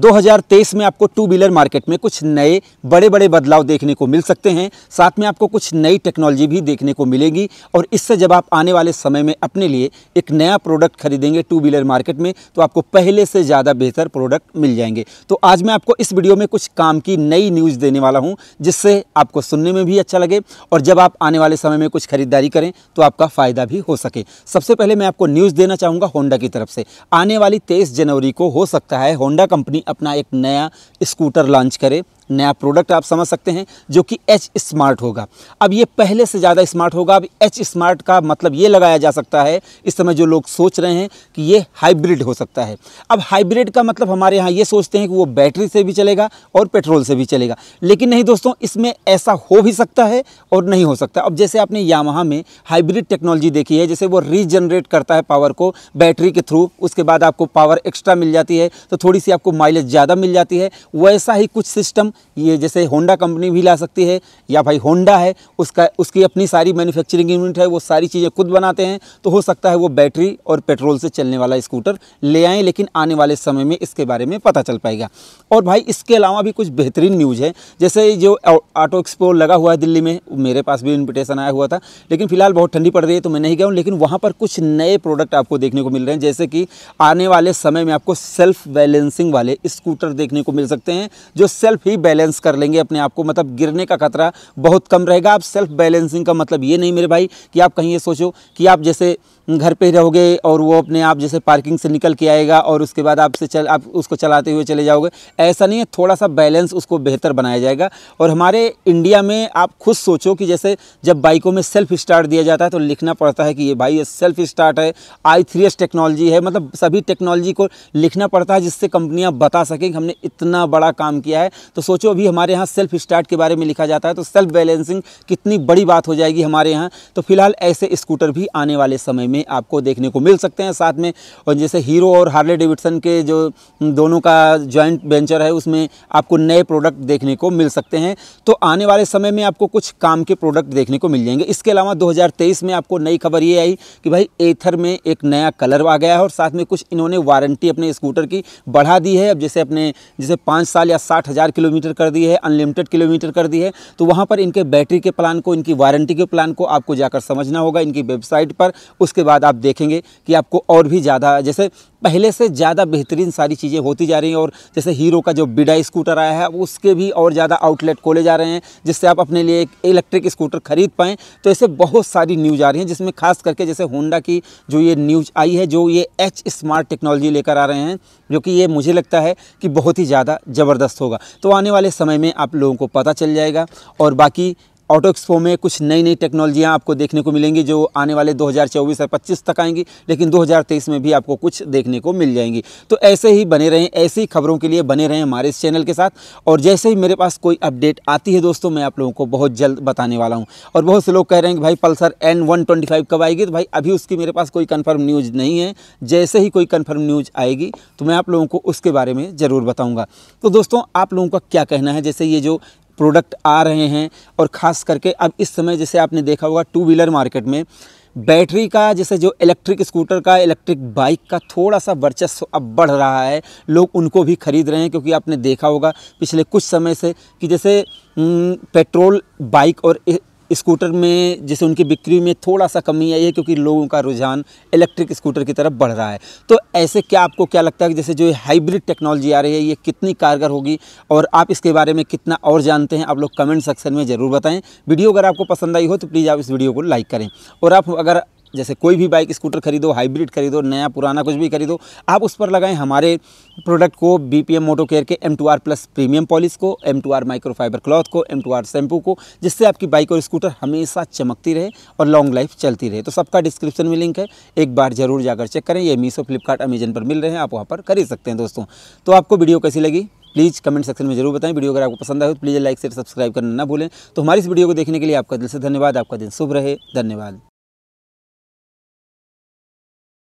2023 में आपको to wheeler market में कुछ नए बड़े बड़े बदलाव देखने को मिल सकते हैं साथ में आपको कुछ नई टेक्नोलॉजी भी देखने को मिलेगी और इससे जब आप आने वाले समय में अपने लिए एक नया प्रोडक्ट खरीदेंगे टू व्हीलर मार्केट में तो आपको पहले से ज़्यादा बेहतर प्रोडक्ट मिल जाएंगे तो आज मैं आपको इस वीडियो में कुछ काम की नई न्यूज़ देने वाला हूँ जिससे आपको सुनने में भी अच्छा लगे और जब आप आने वाले समय में कुछ खरीदारी करें तो आपका फ़ायदा भी हो सके सबसे पहले मैं आपको न्यूज़ देना चाहूँगा होंडा की तरफ से आने वाली तेईस जनवरी को हो सकता है होंडा कंपनी अपना एक नया स्कूटर लॉन्च करे नया प्रोडक्ट आप समझ सकते हैं जो कि एच स्मार्ट होगा अब ये पहले से ज़्यादा स्मार्ट होगा अब एच स्मार्ट का मतलब ये लगाया जा सकता है इस समय जो लोग सोच रहे हैं कि ये हाइब्रिड हो सकता है अब हाइब्रिड का मतलब हमारे यहाँ ये सोचते हैं कि वो बैटरी से भी चलेगा और पेट्रोल से भी चलेगा लेकिन नहीं दोस्तों इसमें ऐसा हो भी सकता है और नहीं हो सकता अब जैसे आपने यामहा में हाइब्रिड टेक्नोलॉजी देखी है जैसे वो रीजनरेट करता है पावर को बैटरी के थ्रू उसके बाद आपको पावर एक्स्ट्रा मिल जाती है तो थोड़ी सी आपको माइलेज ज़्यादा मिल जाती है वैसा ही कुछ सिस्टम ये जैसे होंडा कंपनी भी ला सकती है या भाई होंडा है उसका उसकी अपनी सारी मैन्युफैक्चरिंग यूनिट है वो सारी चीज़ें खुद बनाते हैं तो हो सकता है वो बैटरी और पेट्रोल से चलने वाला स्कूटर ले आएँ लेकिन आने वाले समय में इसके बारे में पता चल पाएगा और भाई इसके अलावा भी कुछ बेहतरीन न्यूज़ है जैसे जो ऑटो एक्सपो लगा हुआ है दिल्ली में मेरे पास भी इन्विटेशन आया हुआ था लेकिन फिलहाल बहुत ठंडी पड़ रही है तो मैं नहीं गया हूँ लेकिन वहाँ पर कुछ नए प्रोडक्ट आपको देखने को मिल रहे हैं जैसे कि आने वाले समय में आपको सेल्फ बैलेंसिंग वाले स्कूटर देखने को मिल सकते हैं जो सेल्फ ही बैलेंस कर लेंगे अपने आप को मतलब गिरने का खतरा बहुत कम रहेगा आप सेल्फ बैलेंसिंग का मतलब ये नहीं मेरे भाई कि आप कहीं ये सोचो कि आप जैसे घर पे रहोगे और वो अपने आप जैसे पार्किंग से निकल के आएगा और उसके बाद आपसे चल आप उसको चलाते हुए चले जाओगे ऐसा नहीं है थोड़ा सा बैलेंस उसको बेहतर बनाया जाएगा और हमारे इंडिया में आप खुद सोचो कि जैसे जब बाइकों में सेल्फ स्टार्ट दिया जाता है तो लिखना पड़ता है कि ये भाई ये सेल्फ स्टार्ट है आई थ्री एस टेक्नोलॉजी है मतलब सभी टेक्नोलॉजी को लिखना पड़ता है जिससे कंपनियाँ बता सकें कि हमने इतना बड़ा काम किया है तो सोचो अभी हमारे यहाँ सेल्फ स्टार्ट के बारे में लिखा जाता है तो सेल्फ बैलेंसिंग कितनी बड़ी बात हो जाएगी हमारे यहाँ तो फिलहाल ऐसे स्कूटर भी आने वाले समय में में आपको देखने को मिल सकते हैं साथ में और जैसे हीरो और हार्ले डेविडसन के जो दोनों का जॉइंट वेंचर है उसमें आपको नए प्रोडक्ट देखने को मिल सकते हैं तो आने वाले समय में आपको कुछ काम के प्रोडक्ट देखने को मिल जाएंगे इसके अलावा दो में आपको नई खबर ये आई कि भाई एथर में एक नया कलर आ गया है और साथ में कुछ इन्होंने वारंटी अपने स्कूटर की बढ़ा दी है अब जैसे अपने जैसे पाँच साल या साठ हज़ार किलोमीटर कर दी है अनलिमिटेड किलोमीटर कर दी है तो वहाँ पर इनके बैटरी के प्लान को इनकी वारंटी के प्लान को आपको जाकर समझना होगा इनकी वेबसाइट पर उसके उसके बाद आप देखेंगे कि आपको और भी ज़्यादा जैसे पहले से ज़्यादा बेहतरीन सारी चीज़ें होती जा रही हैं और जैसे हीरो का जो बिडा स्कूटर आया है उसके भी और ज़्यादा आउटलेट खोले जा रहे हैं जिससे आप अपने लिए एक इलेक्ट्रिक स्कूटर खरीद पाएँ तो ऐसे बहुत सारी न्यूज़ आ रही हैं जिसमें खास करके जैसे होंडा की जो ये न्यूज़ आई है जो ये एच स्मार्ट टेक्नोलॉजी लेकर आ रहे हैं जो कि ये मुझे लगता है कि बहुत ही ज़्यादा ज़बरदस्त होगा तो आने वाले समय में आप लोगों को पता चल जाएगा और बाकी ऑटो एक्सपो में कुछ नई नई टेक्नोलॉजियाँ आपको देखने को मिलेंगी जो आने वाले 2024 और 25 तक आएंगी लेकिन 2023 में भी आपको कुछ देखने को मिल जाएंगी तो ऐसे ही बने रहें ऐसी ही खबरों के लिए बने रहें हमारे इस चैनल के साथ और जैसे ही मेरे पास कोई अपडेट आती है दोस्तों मैं आप लोगों को बहुत जल्द बताने वाला हूँ और बहुत से लोग कह रहे हैं कि भाई पल्सर एन कब आएगी तो भाई अभी उसकी मेरे पास कोई कन्फर्म न्यूज़ नहीं है जैसे ही कोई कन्फर्म न्यूज़ आएगी तो मैं आप लोगों को उसके बारे में ज़रूर बताऊँगा तो दोस्तों आप लोगों का क्या कहना है जैसे ये जो प्रोडक्ट आ रहे हैं और ख़ास करके अब इस समय जैसे आपने देखा होगा टू व्हीलर मार्केट में बैटरी का जैसे जो इलेक्ट्रिक स्कूटर का इलेक्ट्रिक बाइक का थोड़ा सा वर्चस्व अब बढ़ रहा है लोग उनको भी खरीद रहे हैं क्योंकि आपने देखा होगा पिछले कुछ समय से कि जैसे पेट्रोल बाइक और स्कूटर में जैसे उनकी बिक्री में थोड़ा सा कमी आई है क्योंकि लोगों का रुझान इलेक्ट्रिक स्कूटर की तरफ बढ़ रहा है तो ऐसे क्या आपको क्या लगता है कि जैसे जो हाइब्रिड टेक्नोलॉजी आ रही है ये कितनी कारगर होगी और आप इसके बारे में कितना और जानते हैं आप लोग कमेंट सेक्शन में ज़रूर बताएं वीडियो अगर आपको पसंद आई हो तो प्लीज़ आप इस वीडियो को लाइक करें और आप अगर जैसे कोई भी बाइक स्कूटर खरीदो हाइब्रिड खरीदो नया पुराना कुछ भी खरीदो आप उस पर लगाएं हमारे प्रोडक्ट को B P M moto care के M two R plus premium polish को M two R microfibre cloth को एम टू आर शैम्पू को जिससे आपकी बाइक और स्कूटर हमेशा चमकती रहे और लॉन्ग लाइफ चलती रहे तो सबका डिस्क्रिप्शन में लिंक है एक बार ज़रूर जाकर चेक करें ये मीशो फ्लिपकार्ट अमेजन पर मिल रहे हैं आप वहाँ पर खरीद सकते हैं दोस्तों तो आपको वीडियो कैसी लगी प्लीज़ कमेंट सेक्शन में जरूर बताएं वीडियो अगर आपको पसंद आए तो प्लीज़ लाइक शेयर सब्सक्राइब करना ना भूलें तो हमारी इस वीडियो को देखने के लिए आपका दिल से धन्यवाद आपका दिन शुभ रहे धन्यवाद